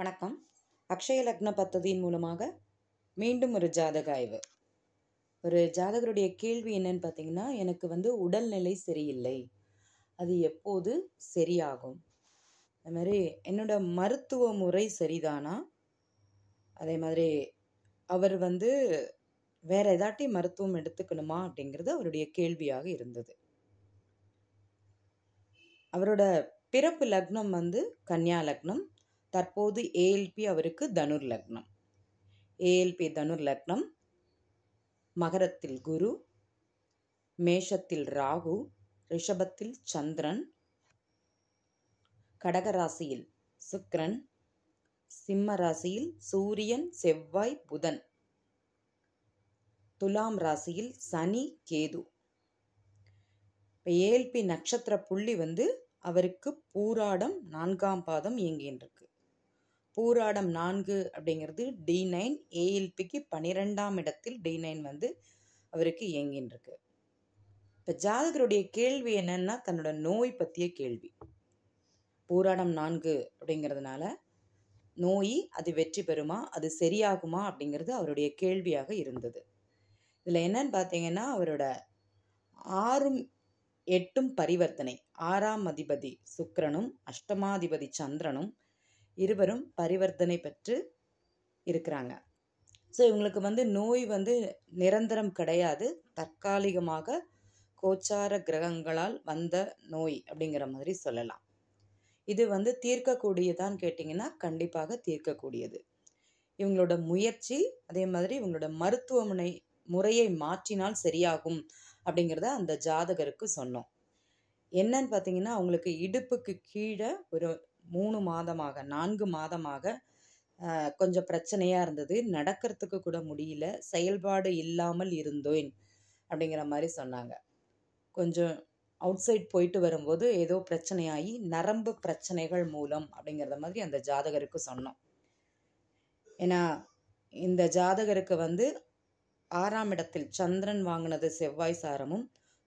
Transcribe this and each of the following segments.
வணக்கம் அக்ஷய லக்ன பத்ததியின் மூலமாக மீண்டும் ஒரு ஜாதக ஆய்வு ஒரு ஜாதகருடைய கேள்வி என்னன்னு பார்த்தீங்கன்னா எனக்கு வந்து உடல்நிலை சரியில்லை அது எப்போது சரியாகும் அது மாதிரி என்னோட மருத்துவ முறை சரிதானா அதே மாதிரி அவர் வந்து வேற ஏதாட்டி மருத்துவம் எடுத்துக்கணுமா அப்படிங்கிறது அவருடைய கேள்வியாக இருந்தது அவரோட பிறப்பு லக்னம் வந்து கன்னியா லக்னம் தற்போது ஏஎல்பி அவருக்கு தனுர் லக்னம் ஏஎல்பி தனுர் லக்னம் மகரத்தில் குரு மேஷத்தில் ராகு ரிஷபத்தில் சந்திரன் கடகராசியில் சுக்ரன் சிம்ம ராசியில் சூரியன் செவ்வாய் புதன் துலாம் ராசியில் சனி கேது இப்போ ஏஎல்பி நட்சத்திர புள்ளி வந்து அவருக்கு பூராடம் நான்காம் பாதம் இயங்கின்றிருக்கு பூராடம் நான்கு அப்படிங்கிறது டி நைன் ஏஎல்பிக்கு பனிரெண்டாம் இடத்தில் டி நைன் வந்து அவருக்கு இயங்கின்றிருக்கு இப்போ ஜாதகருடைய கேள்வி என்னன்னா தன்னோட நோய் பற்றிய கேள்வி பூராடம் நான்கு அப்படிங்கிறதுனால நோய் அது வெற்றி பெறுமா அது சரியாகுமா அப்படிங்கிறது அவருடைய கேள்வியாக இருந்தது இதில் என்னன்னு பார்த்தீங்கன்னா அவரோட ஆறும் எட்டும் பரிவர்த்தனை ஆறாம் அதிபதி சுக்கரனும் அஷ்டமாதிபதி சந்திரனும் இருவரும் பரிவர்த்தனை பெற்று இருக்கிறாங்க ஸோ இவங்களுக்கு வந்து நோய் வந்து நிரந்தரம் கிடையாது தற்காலிகமாக கோச்சார கிரகங்களால் வந்த நோய் அப்படிங்கிற மாதிரி சொல்லலாம் இது வந்து தீர்க்கக்கூடியதான்னு கேட்டிங்கன்னா கண்டிப்பாக தீர்க்கக்கூடியது இவங்களோட முயற்சி அதே மாதிரி இவங்களோட மருத்துவமனை முறையை மாற்றினால் சரியாகும் அப்படிங்கிறத அந்த ஜாதகருக்கு சொன்னோம் என்னன்னு பார்த்தீங்கன்னா அவங்களுக்கு இடுப்புக்கு கீழே ஒரு மூணு மாதமாக நான்கு மாதமாக கொஞ்சம் பிரச்சனையாக இருந்தது நடக்கிறதுக்கு கூட முடியல செயல்பாடு இல்லாமல் இருந்தேன் அப்படிங்கிற மாதிரி சொன்னாங்க கொஞ்சம் அவுட் சைட் போயிட்டு வரும்போது ஏதோ பிரச்சனையாகி நரம்பு பிரச்சனைகள் மூலம் அப்படிங்கிறத மாதிரி அந்த ஜாதகருக்கு சொன்னோம் ஏன்னா இந்த ஜாதகருக்கு வந்து ஆறாம் இடத்தில் சந்திரன் வாங்கினது செவ்வாய் சாரமும்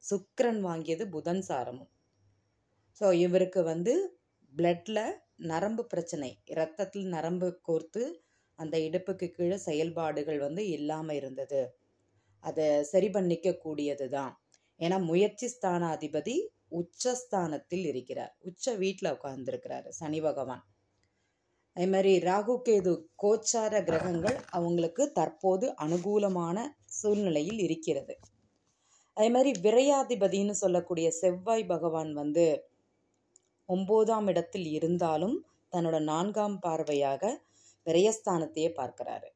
சுக்கரன் வாங்கியது புதன் சாரமும் ஸோ இவருக்கு வந்து பிளட்டில் நரம்பு பிரச்சனை இரத்தத்தில் நரம்பு கோர்த்து அந்த இடுப்புக்கு கீழே செயல்பாடுகள் வந்து இல்லாமல் இருந்தது அதை சரி பண்ணிக்க கூடியது தான் ஏன்னா முயற்சி ஸ்தானாதிபதி உச்சஸ்தானத்தில் இருக்கிறார் உச்ச வீட்டில் உட்கார்ந்துருக்கிறாரு சனி பகவான் அதே மாதிரி ராகு கேது கோச்சார கிரகங்கள் அவங்களுக்கு தற்போது அனுகூலமான சூழ்நிலையில் இருக்கிறது அதே மாதிரி விரையாதிபதினு சொல்லக்கூடிய செவ்வாய் பகவான் வந்து ஒம்போதாம் இடத்தில் இருந்தாலும் தன்னோட நான்காம் பார்வையாக விரயஸ்தானத்தையே பார்க்குறாரு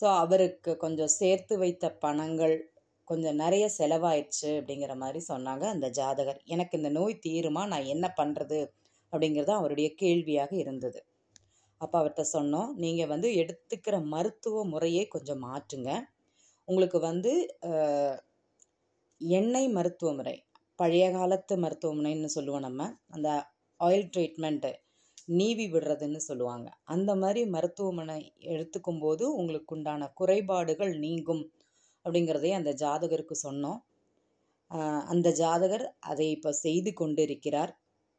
ஸோ அவருக்கு கொஞ்சம் சேர்த்து வைத்த பணங்கள் கொஞ்சம் நிறைய செலவாயிடுச்சு அப்படிங்கிற மாதிரி சொன்னாங்க அந்த ஜாதகர் எனக்கு இந்த நோய் தீருமா நான் என்ன பண்ணுறது அப்படிங்கிறது அவருடைய கேள்வியாக இருந்தது அப்போ அவர்கிட்ட சொன்னோம் நீங்கள் வந்து எடுத்துக்கிற மருத்துவ முறையை கொஞ்சம் மாற்றுங்க உங்களுக்கு வந்து எண்ணெய் மருத்துவ முறை பழைய காலத்து மருத்துவமனைன்னு சொல்லுவோம் நம்ம அந்த ஆயில் ட்ரீட்மெண்ட்டு நீவி விடுறதுன்னு சொல்லுவாங்க அந்த மாதிரி மருத்துவமனை எடுத்துக்கும் போது உங்களுக்கு உண்டான குறைபாடுகள் நீங்கும் அப்படிங்கிறதையும் அந்த ஜாதகருக்கு சொன்னோம் அந்த ஜாதகர் அதை இப்போ செய்து கொண்டிருக்கிறார்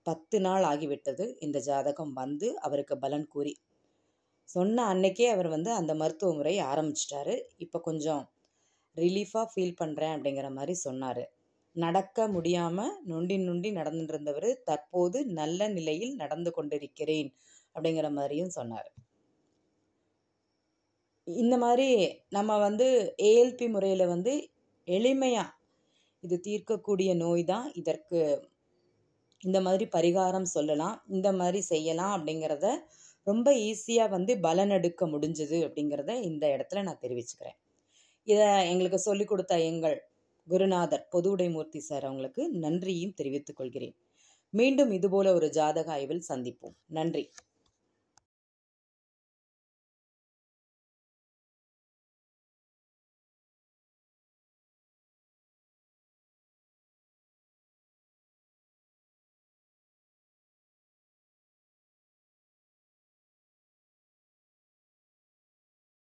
பத்து நாள் ஆகிவிட்டது இந்த ஜாதகம் வந்து அவருக்கு பலன் கூறி சொன்ன அன்னைக்கே அவர் வந்து அந்த மருத்துவ முறையை ஆரம்பிச்சிட்டாரு இப்போ கொஞ்சம் ரிலீஃபாக ஃபீல் பண்ணுறேன் அப்படிங்கிற மாதிரி சொன்னார் நடக்க முடியாமல் நொண்டி நொண்டி நடந்துட்டு இருந்தவர் தற்போது நல்ல நிலையில் நடந்து கொண்டிருக்கிறேன் அப்படிங்கிற மாதிரியும் சொன்னார் இந்த மாதிரி நம்ம வந்து ஏஎல்பி முறையில் வந்து எளிமையாக இது தீர்க்கக்கூடிய நோய் தான் இதற்கு இந்த மாதிரி பரிகாரம் சொல்லலாம் இந்த மாதிரி செய்யலாம் அப்படிங்கிறத ரொம்ப ஈஸியாக வந்து பலனெடுக்க முடிஞ்சது அப்படிங்கிறத இந்த இடத்துல நான் தெரிவிச்சுக்கிறேன் இதை எங்களுக்கு சொல்லிக் கொடுத்த எங்கள் குருநாதர் பொது உடைமூர்த்தி சார் அவங்களுக்கு நன்றியும் தெரிவித்துக் கொள்கிறேன் மீண்டும் இதுபோல ஒரு ஜாதக ஆய்வில் சந்திப்போம் நன்றி